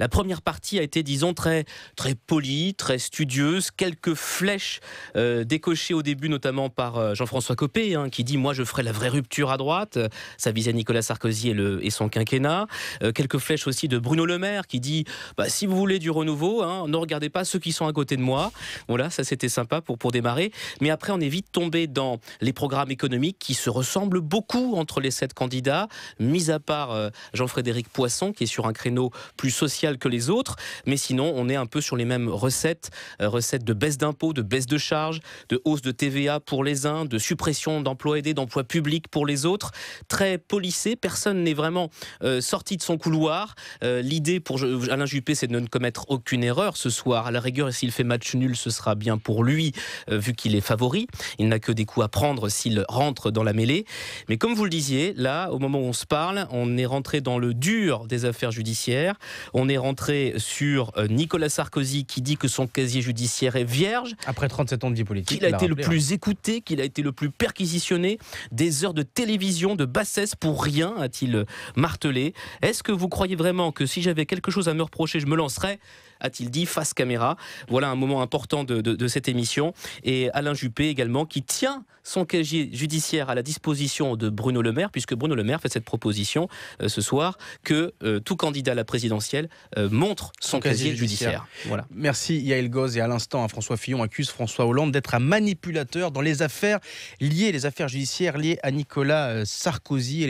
La première partie a été, disons, très, très polie, très studieuse. Quelques flèches euh, décochées au début, notamment par euh, Jean-François Copé, hein, qui dit Moi, je ferai la vraie rupture à droite. Ça visait Nicolas Sarkozy et, son quinquennat. Euh, quelques flèches aussi de Bruno Le Maire, qui dit bah, Si vous voulez du renouveau, hein, ne regardez pas ceux qui sont à côté de moi. Voilà, ça c'était sympa pour, démarrer. Mais après, on est vite tombé dans les programmes économiques qui se ressemblent beaucoup entre les sept candidats, mis à part Jean-Frédéric Poisson, qui est sur un créneau plus social que les autres, mais sinon on est un peu sur les mêmes recettes, euh, recettes de baisse d'impôts, de baisse de charges, de hausse de TVA pour les uns, de suppression d'emplois aidés, d'emplois publics pour les autres, très polissé, personne n'est vraiment euh, sorti de son couloir. Euh, l'idée pour Alain Juppé, c'est de ne commettre aucune erreur ce soir. À la rigueur, s'il fait match nul, ce sera bien pour lui, vu qu'il est favori. Il n'a que des coups à prendre s'il rentre dans la mêlée. Mais comme vous le disiez, là, au moment où on se parle, on est rentré dans le dur des affaires judiciaires. On est rentré sur euh, Nicolas Sarkozy qui dit que son casier judiciaire est vierge. Après 37 ans de vie politique. Qu'il a, été le plus hein. écouté, qu'il a été le plus perquisitionné. Des heures de télévision, de bassesse pour rien, a-t-il martelé. Est-ce que vous croyez vraiment que si j'avais quelque chose à me reprocher, je me lancerais a-t-il dit, face caméra. Voilà un moment important de, cette émission. Et Alain Juppé également, qui tient son casier judiciaire à la disposition de Bruno Le Maire, puisque Bruno Le Maire fait cette proposition euh, ce soir, que euh, tout candidat à la présidentielle euh, montre son, casier, judiciaire. Voilà. Merci Yael Goz. Et à l'instant, hein, François Fillon accuse François Hollande d'être un manipulateur dans les affaires liées, les affaires judiciaires liées à Nicolas Sarkozy et les